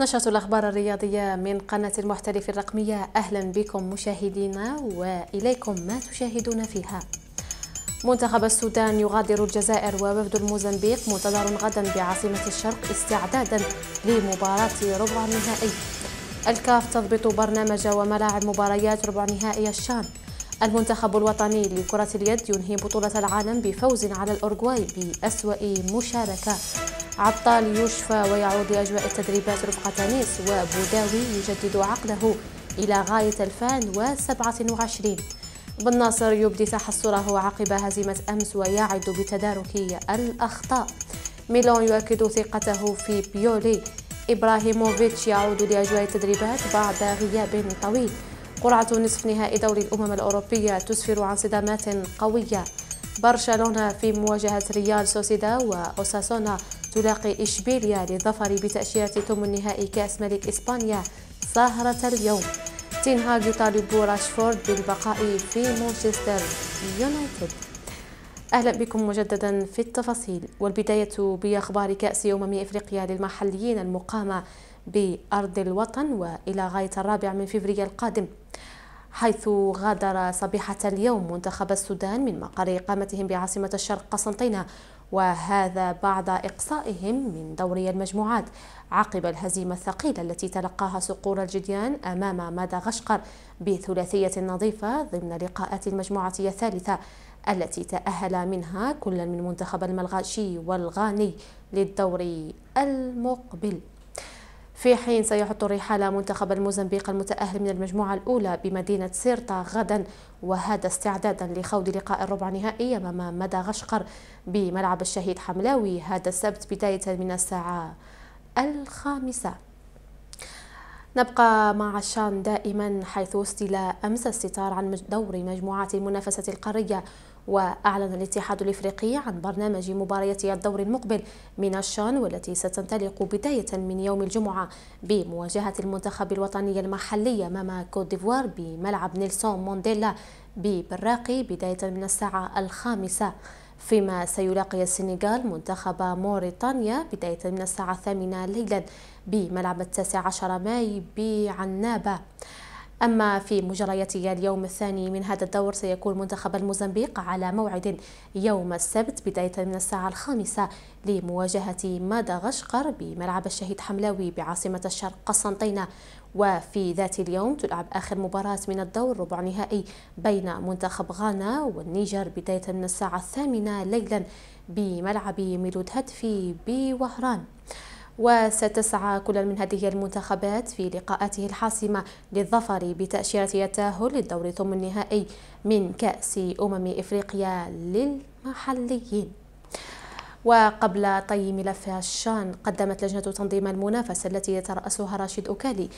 نشرة الأخبار الرياضية من قناة المحترف الرقمية أهلا بكم مشاهدينا وإليكم ما تشاهدون فيها منتخب السودان يغادر الجزائر ووفد الموزمبيق منتظر غدا بعاصمة الشرق استعدادا لمباراة ربع النهائي الكاف تضبط برنامج وملاعب مباريات ربع نهائي الشان المنتخب الوطني لكرة اليد ينهي بطولة العالم بفوز على الأورغواي بأسوأ مشاركة عطال يشفى ويعود لأجواء التدريبات رفقة نيس وبوداوي يجدد عقده إلى غاية 2027 بن ناصر يبدي تحصره عقب هزيمة أمس ويعد بتدارك الأخطاء ميلون يؤكد ثقته في بيولي إبراهيموفيتش يعود لأجواء التدريبات بعد غياب طويل قرعة نصف نهائي دوري الأمم الأوروبية تسفر عن صدامات قوية برشلونة في مواجهة ريال سوسيدا وأوساسونا تلاقي إشبيليا للظفر بتأشيرة ثم نهائي كأس ملك إسبانيا سهرة اليوم تنهاج يطالب راشفورد بالبقاء في مانشستر يونايتد أهلا بكم مجددا في التفاصيل والبداية بأخبار كأس أمم إفريقيا للمحليين المقامة بأرض الوطن وإلى غاية الرابع من فبراير القادم حيث غادر صبيحة اليوم منتخب السودان من مقر إقامتهم بعاصمة الشرق قسنطينة وهذا بعد إقصائهم من دوري المجموعات عقب الهزيمة الثقيلة التي تلقاها صقور الجديان أمام مدغشقر بثلاثية نظيفة ضمن لقاءات المجموعة الثالثة التي تأهل منها كل من منتخب الملغاشي والغاني للدور المقبل في حين سيحط الرحالة منتخب الموزمبيق المتأهل من المجموعة الأولى بمدينة سيرتا غدا وهذا استعدادا لخوض لقاء الربع النهائي أمام مدغشقر بملعب الشهيد حملاوي هذا السبت بداية من الساعة الخامسة نبقى مع الشان دائما حيث استلى أمس الستار عن دور مجموعات المنافسة القارية وأعلن الاتحاد الإفريقي عن برنامج مباريات الدور المقبل من الشان والتي ستنطلق بداية من يوم الجمعة بمواجهة المنتخب الوطني المحلي أمام كوت ديفوار بملعب نيلسون مونديلا ببراقي بداية من الساعة الخامسة فيما سيلاقي السنغال منتخب موريتانيا بداية من الساعة الثامنة ليلا بملعب التاسع عشر ماي بعنابة أما في مجريات اليوم الثاني من هذا الدور سيكون منتخب الموزمبيق على موعد يوم السبت بداية من الساعة الخامسة لمواجهة مدغشقر بملعب الشهيد حملاوي بعاصمة الشرق قسنطينة وفي ذات اليوم تلعب آخر مباراة من الدور ربع نهائي بين منتخب غانا والنيجر بداية من الساعة الثامنة ليلا بملعب ميلود هدفي بوهران وستسعى كل من هذه المنتخبات في لقاءاته الحاسمة للظفر بتأشيرة التأهل للدور ثم النهائي من كأس أمم إفريقيا للمحليين وقبل طي ملف الشان قدمت لجنة تنظيم المنافسة التي يترأسها راشد أوكالي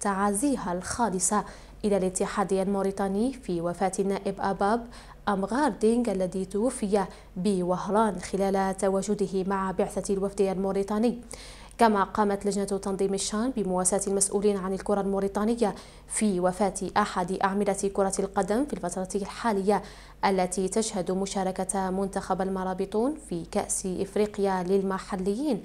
تعازيها الخالصة إلى الاتحاد الموريتاني في وفاة النائب أباب أمغار دينغ الذي توفي بوهران خلال تواجده مع بعثة الوفد الموريتاني كما قامت لجنة تنظيم الشان بمواساة المسؤولين عن الكرة الموريتانية في وفاة أحد أعمدة كرة القدم في الفترة الحالية التي تشهد مشاركة منتخب المرابطون في كأس إفريقيا للمحليين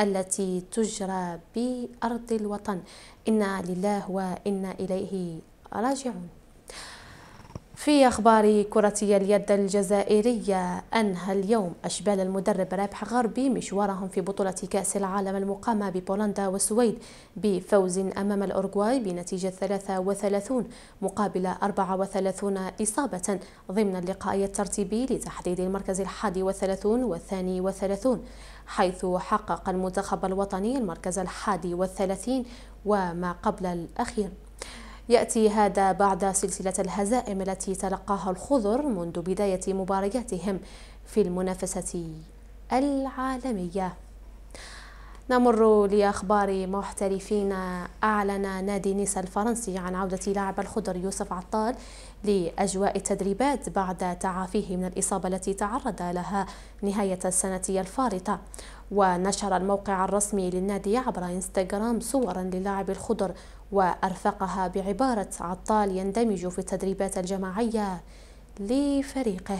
التي تجرى بأرض الوطن إنا لله وإنا إليه راجعون في أخبار كرة اليد الجزائرية أنهى اليوم أشبال المدرب رابح غربي مشوارهم في بطولة كأس العالم المقامة ببولندا والسويد بفوز أمام الأورغواي بنتيجة 33 مقابل 34 إصابة ضمن اللقاء الترتيبي لتحديد المركز الحادي والثلاثون والثاني والثلاثون حيث حقق المنتخب الوطني المركز الحادي والثلاثين وما قبل الأخير يأتي هذا بعد سلسلة الهزائم التي تلقاها الخضر منذ بداية مبارياتهم في المنافسة العالمية نمر لأخبار محترفين أعلن نادي نيس الفرنسي عن عودة لاعب الخضر يوسف عطال لأجواء التدريبات بعد تعافيه من الإصابة التي تعرض لها نهاية السنة الفارطة ونشر الموقع الرسمي للنادي عبر انستغرام صورا للاعب الخضر وأرفقها بعبارة عطال يندمج في التدريبات الجماعية لفريقه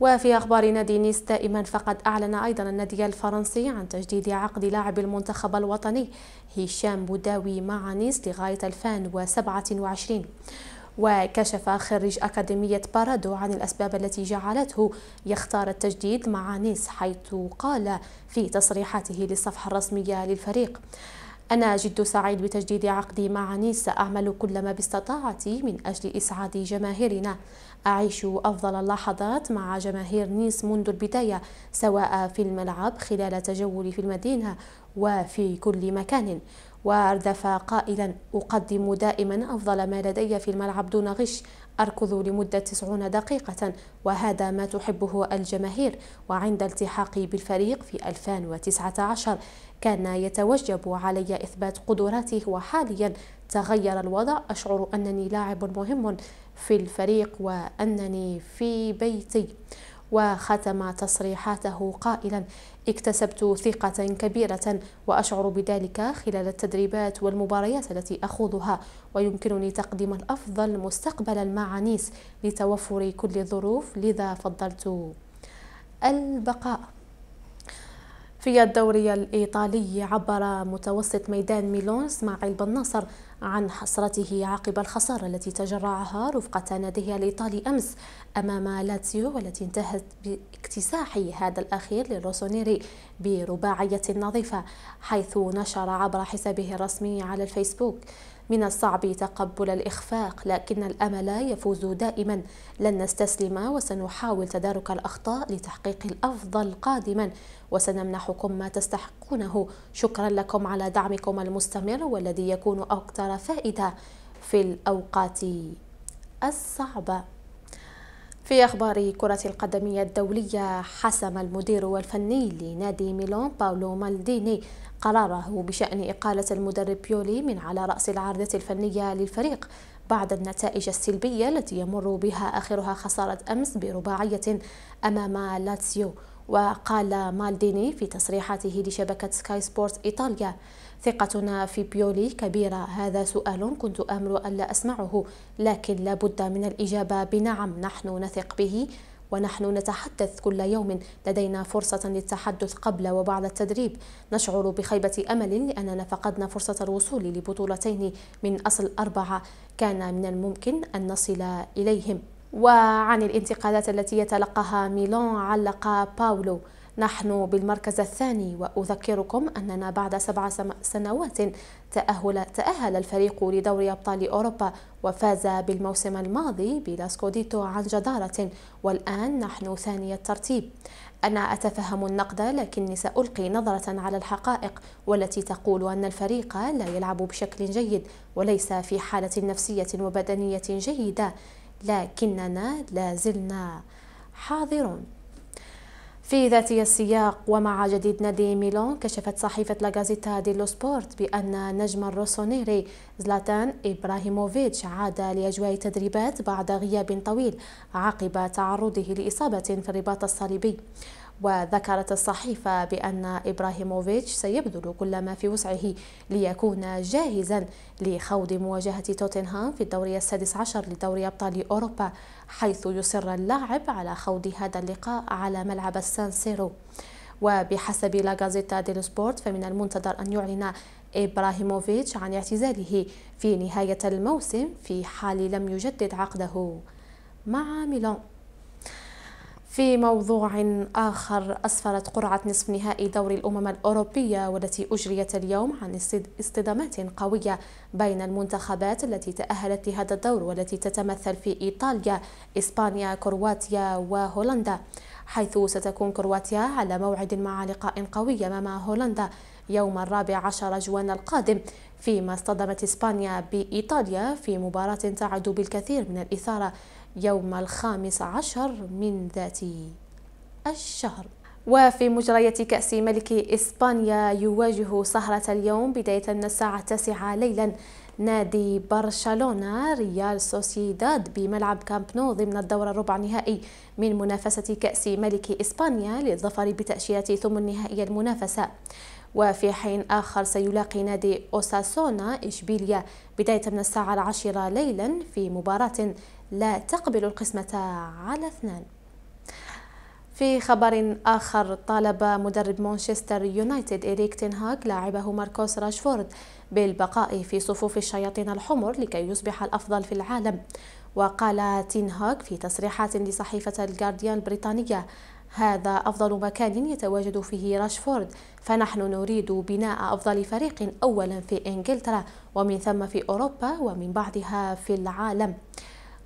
وفي أخبار نادي نيس دائما فقد أعلن أيضا النادي الفرنسي عن تجديد عقد لاعب المنتخب الوطني هشام بوداوي مع نيس لغاية 2027 وكشف خريج أكاديمية بارادو عن الأسباب التي جعلته يختار التجديد مع نيس حيث قال في تصريحاته للصفحة الرسمية للفريق أنا جد سعيد بتجديد عقدي مع نيس سأعمل كل ما باستطاعتي من أجل إسعاد جماهيرنا أعيش أفضل اللحظات مع جماهير نيس منذ البداية سواء في الملعب خلال تجولي في المدينة وفي كل مكان واردف قائلا أقدم دائما أفضل ما لدي في الملعب دون غش أركض لمدة 90 دقيقة وهذا ما تحبه الجماهير وعند التحاقي بالفريق في 2019 كان يتوجب علي إثبات قدراته وحاليا تغير الوضع أشعر أنني لاعب مهم في الفريق وأنني في بيتي وختم تصريحاته قائلا اكتسبت ثقة كبيرة وأشعر بذلك خلال التدريبات والمباريات التي أخوضها ويمكنني تقديم الأفضل مستقبلا مع نيس لتوفر كل الظروف لذا فضلت البقاء في الدوري الإيطالي عبر متوسط ميدان ميلون إسماعيل بن نصر عن حسرته عقب الخسارة التي تجرعها رفقة ناديه الإيطالي أمس أمام لاتسيو والتي انتهت باكتساح هذا الأخير للروسونيري برباعية نظيفة حيث نشر عبر حسابه الرسمي على الفيسبوك من الصعب تقبل الإخفاق لكن الأمل يفوز دائما لن نستسلم وسنحاول تدارك الأخطاء لتحقيق الأفضل قادما وسنمنحكم ما تستحقونه شكرا لكم على دعمكم المستمر والذي يكون أكثر فائدة في الأوقات الصعبة في أخبار كرة القدم الدولية حسم المدير الفني لنادي ميلان باولو مالديني قراره بشأن إقالة المدرب بيولي من على رأس العارضة الفنية للفريق بعد النتائج السلبية التي يمر بها آخرها خسارة أمس برباعية أمام لاتسيو وقال مالديني في تصريحاته لشبكة سكاي سبورت إيطاليا ثقتنا في بيولي كبيرة هذا سؤال كنت آمل ألا أسمعه لكن لابد من الإجابة بنعم نحن نثق به ونحن نتحدث كل يوم لدينا فرصة للتحدث قبل وبعد التدريب نشعر بخيبة أمل لأننا فقدنا فرصة الوصول لبطولتين من أصل أربعة كان من الممكن أن نصل إليهم وعن الانتقادات التي يتلقاها ميلون علق باولو نحن بالمركز الثاني وأذكركم أننا بعد سبع سنوات تأهل, تأهل الفريق لدوري أبطال أوروبا وفاز بالموسم الماضي بلاسكوديتو عن جدارة والآن نحن ثاني الترتيب أنا أتفهم النقد لكني سألقي نظرة على الحقائق والتي تقول أن الفريق لا يلعب بشكل جيد وليس في حالة نفسية وبدنية جيدة لكننا لا زلنا حاضرون في ذاتي السياق ومع جديد نادي ميلون كشفت صحيفة لاغازيتا ديلو سبورت بأن نجم الروسونيري زلاتان إبراهيموفيتش عاد لأجواء التدريبات بعد غياب طويل عقب تعرضه لإصابة في الرباط الصليبي وذكرت الصحيفة بأن إبراهيموفيتش سيبذل كل ما في وسعه ليكون جاهزا لخوض مواجهة توتنهام في الدوري السادس عشر لدوري أبطال أوروبا حيث يصر اللاعب على خوض هذا اللقاء على ملعب السان سيرو وبحسب لا غازيتا ديلو سبورت فمن المنتظر أن يعلن إبراهيموفيتش عن اعتزاله في نهاية الموسم في حال لم يجدد عقده مع ميلان في موضوع آخر أسفرت قرعة نصف نهائي دوري الأمم الأوروبية والتي أجريت اليوم عن اصطدامات قوية بين المنتخبات التي تأهلت لهذا الدور والتي تتمثل في إيطاليا إسبانيا كرواتيا وهولندا حيث ستكون كرواتيا على موعد مع لقاء قوي أمام هولندا يوم الرابع عشر جوان القادم فيما اصطدمت إسبانيا بإيطاليا في مباراة تعد بالكثير من الإثارة يوم الخامس عشر من ذات الشهر وفي مجريات كأس ملك إسبانيا يواجه سهرة اليوم بداية من الساعة التاسعة ليلا نادي برشلونة ريال سوسيداد بملعب كامب نو ضمن الدور الربع النهائي من منافسة كأس ملك إسبانيا للظفر بتأشيرة ثم نهائي المنافسة وفي حين آخر سيلاقي نادي أوساسونا إشبيليا بداية من الساعة العاشرة ليلا في مباراة لا تقبل القسمة على اثنان في خبر آخر طالب مدرب مانشستر يونايتد إريك تنهاك لاعبه ماركوس راشفورد بالبقاء في صفوف الشياطين الحمر لكي يصبح الأفضل في العالم وقال تين هاك في تصريحات لصحيفة الجارديان البريطانية هذا أفضل مكان يتواجد فيه راشفورد فنحن نريد بناء أفضل فريق أولا في إنجلترا ومن ثم في أوروبا ومن بعدها في العالم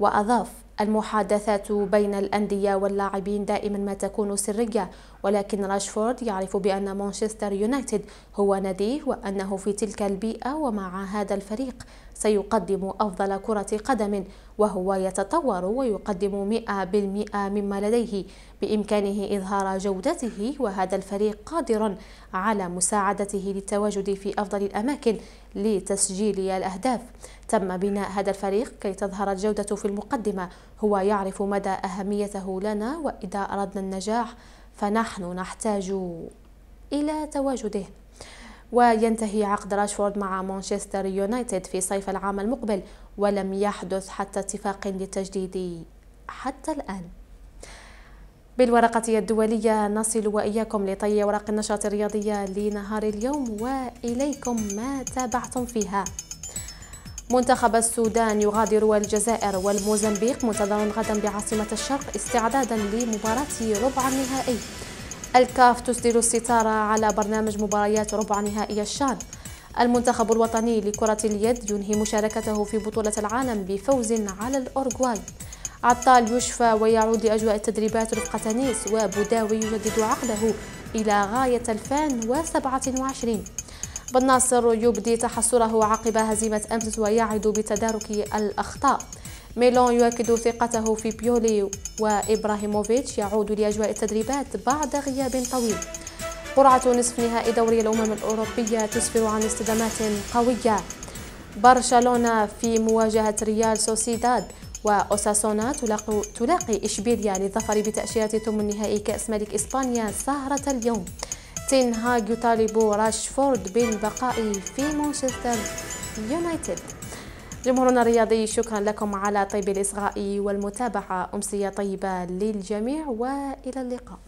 وأضاف المحادثات بين الأندية واللاعبين دائما ما تكون سرية ولكن راشفورد يعرف بأن مانشستر يونايتد هو ناديه وأنه في تلك البيئة ومع هذا الفريق سيقدم أفضل كرة قدم وهو يتطور ويقدم 100% مما لديه بإمكانه إظهار جودته وهذا الفريق قادر على مساعدته للتواجد في أفضل الأماكن لتسجيل الأهداف تم بناء هذا الفريق كي تظهر الجودة في المقدمة هو يعرف مدى أهميته لنا وإذا أردنا النجاح فنحن نحتاج إلى تواجده وينتهي عقد راشفورد مع مانشستر يونايتد في صيف العام المقبل ولم يحدث حتى اتفاق للتجديد حتى الآن بالورقة الدولية نصل وإياكم لطي أوراق النشاط الرياضية لنهار اليوم وإليكم ما تابعتم فيها منتخب السودان يغادر الجزائر والموزمبيق منتظر غدا بعاصمة الشرق استعدادا لمباراة ربع النهائي الكاف تسدل الستارة على برنامج مباريات ربع نهائي الشان المنتخب الوطني لكرة اليد ينهي مشاركته في بطولة العالم بفوز على الأورغواي عطال يشفى ويعود لأجواء التدريبات رفقة نيس وبوداوي يجدد عقده إلى غاية 2027 بن ناصر يبدي تحسره عقب هزيمة أمس ويعد بتدارك الأخطاء ميلون يؤكد ثقته في بيولي وإبراهيموفيتش يعود لأجواء التدريبات بعد غياب طويل قرعة نصف نهائي دوري الأمم الأوروبية تسفر عن اصطدامات قوية برشلونة في مواجهة ريال سوسيداد وأوساسونا تلاقي, إشبيليا للظفر بتأشيرة ثم نهائي كأس ملك إسبانيا سهرة اليوم تين هاج يطالب راشفورد بالبقاء في مانشستر يونايتد جمهورنا الرياضي شكرا لكم على طيب الإصغاء والمتابعة أمسية طيبة للجميع وإلى اللقاء